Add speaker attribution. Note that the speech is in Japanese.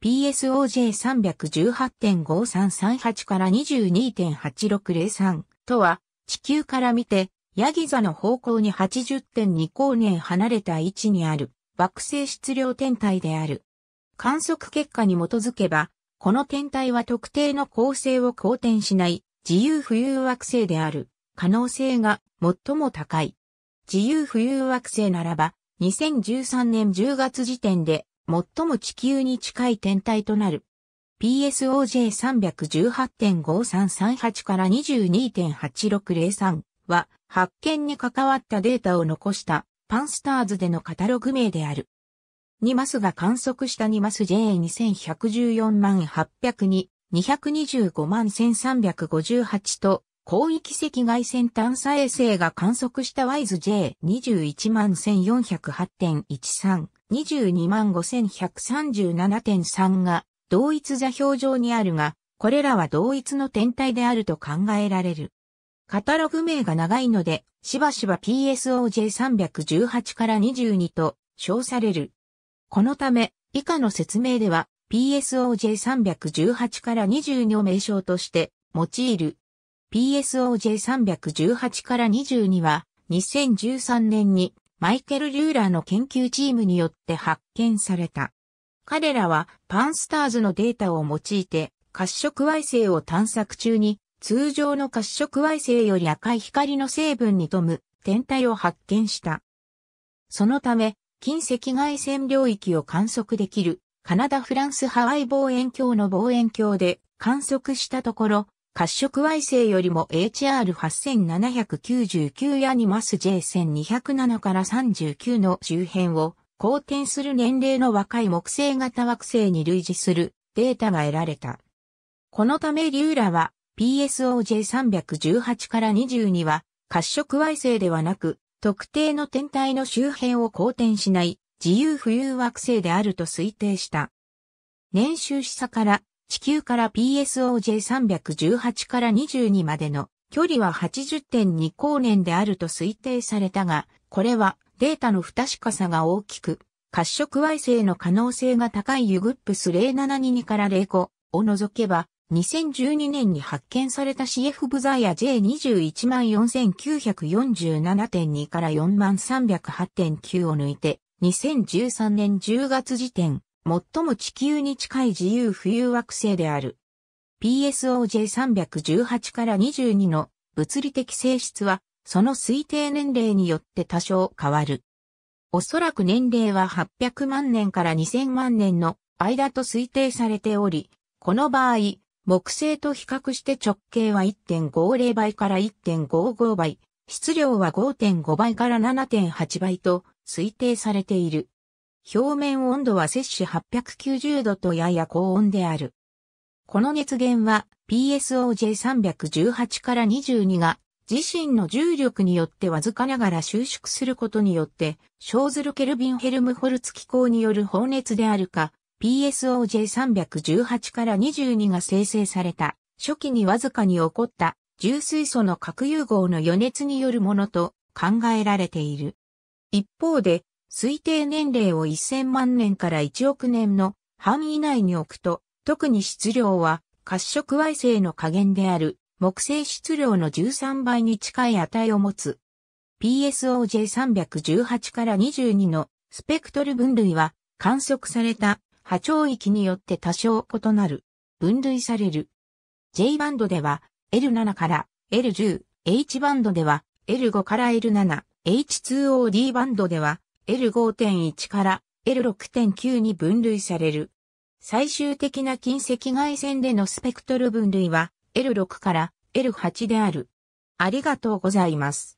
Speaker 1: PSOJ318.5338 から22.8603とは、地球から見て、ヤギ座の方向に80.2光年離れた位置にある惑星質量天体である。観測結果に基づけば、この天体は特定の構成を好転しない自由浮遊惑星である可能性が最も高い。自由浮遊惑星ならば、2013年10月時点で最も地球に近い天体となる。PSOJ318.5338 から22.8603は発見に関わったデータを残したパンスターズでのカタログ名である。ニマスが観測したニマス J2114 万802、225万1358と広域赤外線探査衛星が観測したワイズ J211408.13、225,137.3が同一座標上にあるが、これらは同一の天体であると考えられる。カタログ名が長いので、しばしば PSOJ318 から22と称される。このため、以下の説明では PSOJ318 から2 2を名称として用いる PSOJ318 から22は2013年にマイケル・リューラーの研究チームによって発見された。彼らはパンスターズのデータを用いて褐色矮星を探索中に通常の褐色矮星より赤い光の成分に富む天体を発見した。そのため、近赤外線領域を観測できるカナダ・フランス・ハワイ望遠鏡の望遠鏡で観測したところ、褐色矮星よりも HR8799 やニマス J1207 から39の周辺を公転する年齢の若い木星型惑星に類似するデータが得られた。このためリューラは PSOJ318 から22は褐色矮星ではなく特定の天体の周辺を公転しない自由浮遊惑星であると推定した。年収示さから地球から PSOJ318 から22までの距離は80.2光年であると推定されたが、これはデータの不確かさが大きく、褐色矮星の可能性が高いユグップス0722から05を除けば、2012年に発見された CF ブザイア J214,947.2 から4308.9を抜いて、2013年10月時点、最も地球に近い自由浮遊惑星である。PSOJ318 から22の物理的性質は、その推定年齢によって多少変わる。おそらく年齢は800万年から2000万年の間と推定されており、この場合、木星と比較して直径は1.50倍から1.55倍、質量は5.5倍から7.8倍と推定されている。表面温度は摂氏890度とやや高温である。この熱源は PSOJ318 から22が自身の重力によってわずかながら収縮することによってーズル・ケルビンヘルムホルツ気候による放熱であるか PSOJ318 から22が生成された初期にわずかに起こった重水素の核融合の余熱によるものと考えられている。一方で推定年齢を1000万年から1億年の範囲内に置くと、特に質量は褐色矮星の加減である木星質量の13倍に近い値を持つ。PSOJ318 から22のスペクトル分類は観測された波長域によって多少異なる。分類される。J バンドでは L7 から L10、H バンドでは L5 から L7、H2OD バンドでは L5.1 から L6.9 に分類される。最終的な近赤外線でのスペクトル分類は L6 から L8 である。ありがとうございます。